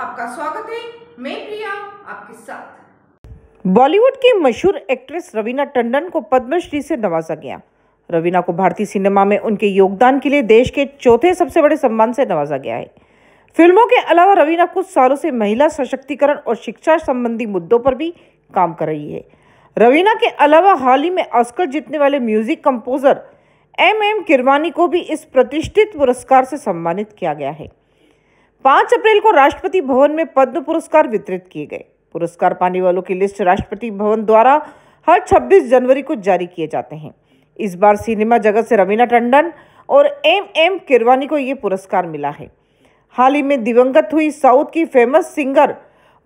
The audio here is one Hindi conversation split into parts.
आपका स्वागत है मैं प्रिया आपके साथ बॉलीवुड की मशहूर एक्ट्रेस रवीना टंडन को पद्मश्री से नवाजा गया रवीना को भारतीय सिनेमा में उनके योगदान के लिए देश के चौथे सबसे बड़े सम्मान से नवाजा गया है फिल्मों के अलावा रवीना कुछ सालों से महिला सशक्तिकरण और शिक्षा संबंधी मुद्दों पर भी काम कर रही है रवीना के अलावा हाल ही में ऑस्कर जीतने वाले music composer M M Keeravani को भी इस प्रतिष्ठित पुरस्कार से सम्मानित किया गया है पांच अप्रैल को राष्ट्रपति भवन में पद्म पुरस्कार वितरित किए गए पुरस्कार पाने वालों की लिस्ट राष्ट्रपति भवन द्वारा हर 26 जनवरी को जारी किए जाते हैं इस बार सिनेमा जगत से रवीना टंडन और एम एम किरवानी को ये पुरस्कार मिला है हाल ही में दिवंगत हुई साउथ की फेमस सिंगर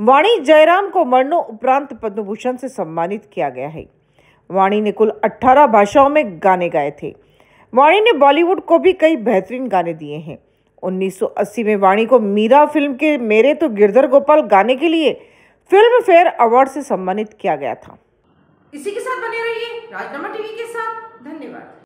वाणी जयराम को मरणो उपरांत पद्मभूषण से सम्मानित किया गया है वाणी ने कुल 18 भाषाओं में गाने गाए थे वाणी ने बॉलीवुड को भी कई बेहतरीन गाने दिए हैं 1980 में वाणी को मीरा फिल्म के मेरे तो गिरधर गोपाल गाने के लिए फिल्म फेयर अवार्ड से सम्मानित किया गया था इसी के साथ बने रहिए राजनामा टीवी के साथ धन्यवाद